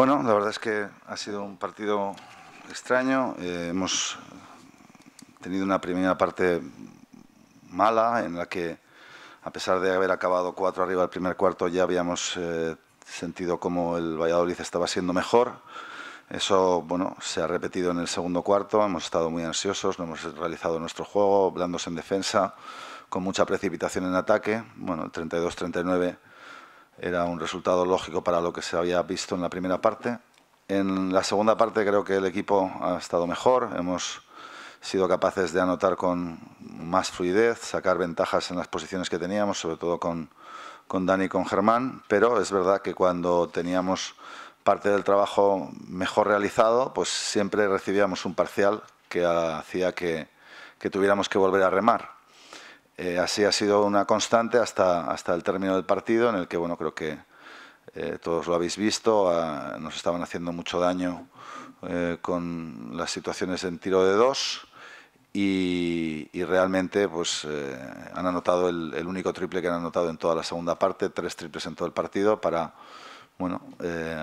Bueno, la verdad es que ha sido un partido extraño. Eh, hemos tenido una primera parte mala en la que, a pesar de haber acabado cuatro arriba el primer cuarto, ya habíamos eh, sentido como el Valladolid estaba siendo mejor. Eso, bueno, se ha repetido en el segundo cuarto. Hemos estado muy ansiosos, no hemos realizado nuestro juego, blandos en defensa, con mucha precipitación en ataque. Bueno, 32-39 era un resultado lógico para lo que se había visto en la primera parte. En la segunda parte creo que el equipo ha estado mejor, hemos sido capaces de anotar con más fluidez, sacar ventajas en las posiciones que teníamos, sobre todo con, con Dani y con Germán, pero es verdad que cuando teníamos parte del trabajo mejor realizado, pues siempre recibíamos un parcial que hacía que, que tuviéramos que volver a remar. Eh, así ha sido una constante hasta, hasta el término del partido, en el que, bueno, creo que eh, todos lo habéis visto, nos estaban haciendo mucho daño eh, con las situaciones en tiro de dos y, realmente pues, han anotado el, único triple que han anotado en toda la segunda parte, tres triples en todo el partido para bueno,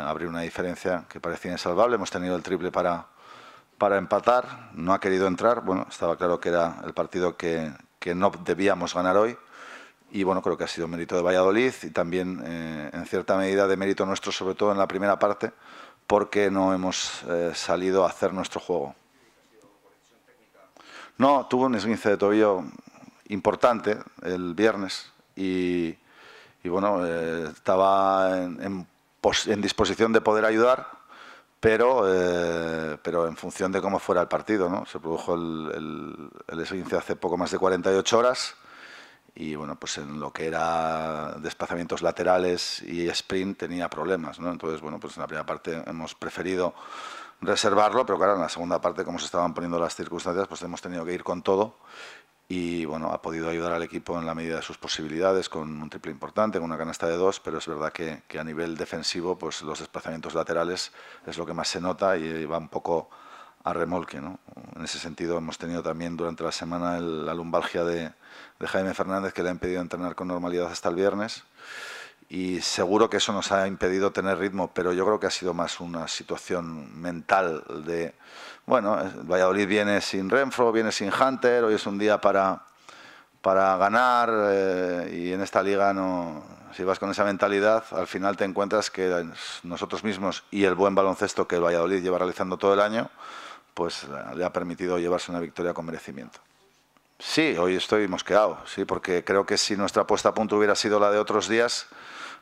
abrir una diferencia que parecía insalvable. Hemos tenido el triple para, para empatar, no ha querido entrar, bueno, estaba claro que era el partido que, que no debíamos ganar hoy. Y bueno, creo que ha sido mérito de Valladolid y también eh, en cierta medida de mérito nuestro, sobre todo en la primera parte, porque no hemos eh, salido a hacer nuestro juego. No, tuvo un esguince de tobillo importante el viernes y, bueno, eh, estaba en disposición de poder ayudar, pero, eh, pero en función de cómo fuera el partido. ¿no? Se produjo el, el, el hace poco más de 48 horas y bueno, pues en lo que era desplazamientos laterales y sprint tenía problemas. ¿no? Entonces, bueno, pues en la primera parte hemos preferido reservarlo, pero claro, en la segunda parte, como se estaban poniendo las circunstancias, pues hemos tenido que ir con todo y bueno, ha podido ayudar al equipo en la medida de sus posibilidades con un triple importante, con una canasta de dos, pero es verdad que, a nivel defensivo pues los desplazamientos laterales es lo que más se nota y va un poco a remolque. ¿no? En ese sentido hemos tenido también durante la semana la lumbalgia de, de Jaime Fernández que le ha impedido entrenar con normalidad hasta el viernes y seguro que eso nos ha impedido tener ritmo, pero yo creo que ha sido más una situación mental de, bueno, eh, Valladolid viene sin Renfro, viene sin Hunter, hoy es un día para, para ganar eh, y en esta liga no, si vas con esa mentalidad, al final te encuentras que nosotros mismos y el buen baloncesto que el Valladolid lleva realizando todo el año, pues eh, le ha permitido llevarse una victoria con merecimiento. Sí, hoy estoy mosqueado, sí, porque creo que si nuestra puesta a punto hubiera sido la de otros días,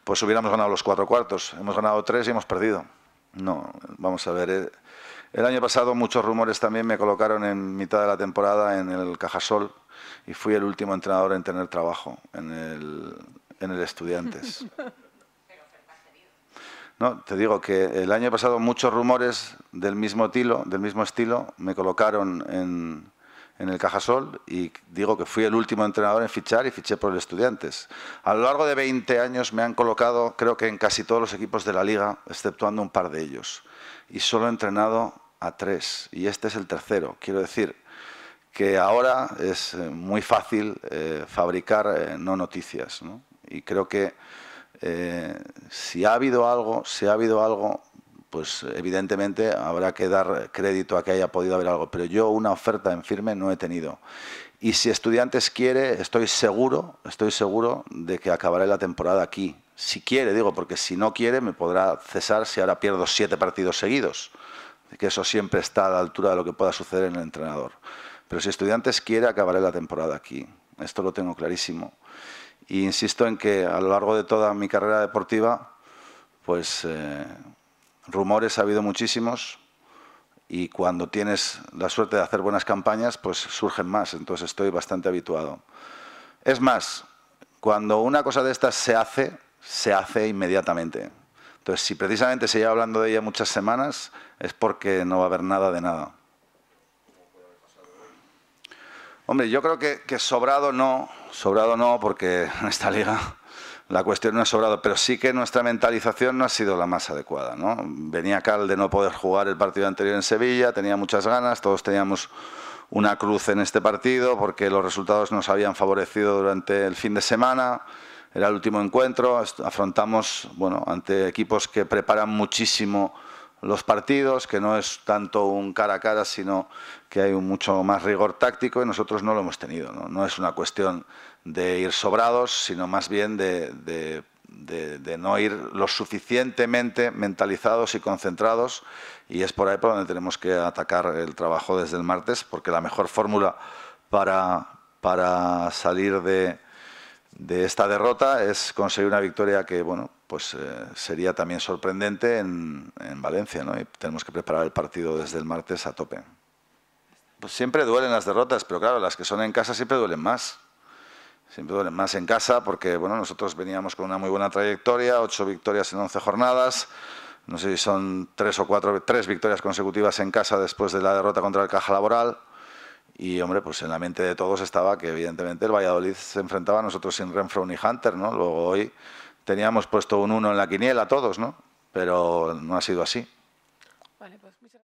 pues hubiéramos ganado los cuatro cuartos. Hemos ganado tres y hemos perdido. No, vamos a ver. Eh. El año pasado muchos rumores también me colocaron en mitad de la temporada en el Cajasol y fui el último entrenador en tener trabajo en el, en el Estudiantes. No, te digo que el año pasado muchos rumores del mismo estilo, del mismo estilo me colocaron en, en el Cajasol y digo que fui el último entrenador en fichar y fiché por los Estudiantes. A lo largo de 20 años me han colocado, creo que en casi todos los equipos de la liga, exceptuando un par de ellos. Y solo he entrenado a tres y este es el tercero. Quiero decir que ahora es eh, muy fácil eh, fabricar eh, no noticias. Y creo que si ha habido algo, si ha habido algo pues evidentemente habrá que dar crédito a que haya podido haber algo, pero yo una oferta en firme no he tenido. Y si estudiantes quiere, estoy seguro, estoy seguro de que acabaré la temporada aquí. Si quiere, digo, porque si no quiere me podrá cesar si ahora pierdo siete partidos seguidos, que eso siempre está a la altura de lo que pueda suceder en el entrenador. Pero si estudiantes quiere, acabaré la temporada aquí. Esto lo tengo clarísimo. Y insisto en que a lo largo de toda mi carrera deportiva, pues eh, rumores ha habido muchísimos y cuando tienes la suerte de hacer buenas campañas, pues surgen más, entonces estoy bastante habituado. Es más, cuando una cosa de estas se hace, se hace inmediatamente. Entonces, si precisamente se lleva hablando de ella muchas semanas, es porque no va a haber nada de nada. Hombre, yo creo que, sobrado no, sobrado no, porque en esta liga la cuestión no ha sobrado, pero sí que nuestra mentalización no ha sido la más adecuada. ¿no? Venía Cal de no poder jugar el partido anterior en Sevilla, tenía muchas ganas, todos teníamos una cruz en este partido porque los resultados nos habían favorecido durante el fin de semana, era el último encuentro, afrontamos bueno, ante equipos que preparan muchísimo los partidos, que no es tanto un cara a cara, sino que hay un mucho más rigor táctico y nosotros no lo hemos tenido. No, es una cuestión de ir sobrados, sino más bien de, no ir lo suficientemente mentalizados y concentrados y es por ahí por donde tenemos que atacar el trabajo desde el martes, porque la mejor fórmula para salir de de esta derrota es conseguir una victoria que, bueno, pues eh, sería también sorprendente en, Valencia, tenemos que preparar el partido desde el martes a tope. Pues siempre duelen las derrotas, pero claro, las que son en casa siempre duelen más. Siempre duelen más en casa porque, bueno, nosotros veníamos con una muy buena trayectoria, ocho victorias en once jornadas. No sé si son tres o cuatro, tres victorias consecutivas en casa después de la derrota contra el Caja Laboral. Y, hombre, pues en la mente de todos estaba que, evidentemente, el Valladolid se enfrentaba a nosotros sin Renfro ni Hunter, ¿no? Luego hoy teníamos puesto un uno en la quiniela todos, ¿no? Pero no ha sido así. Pues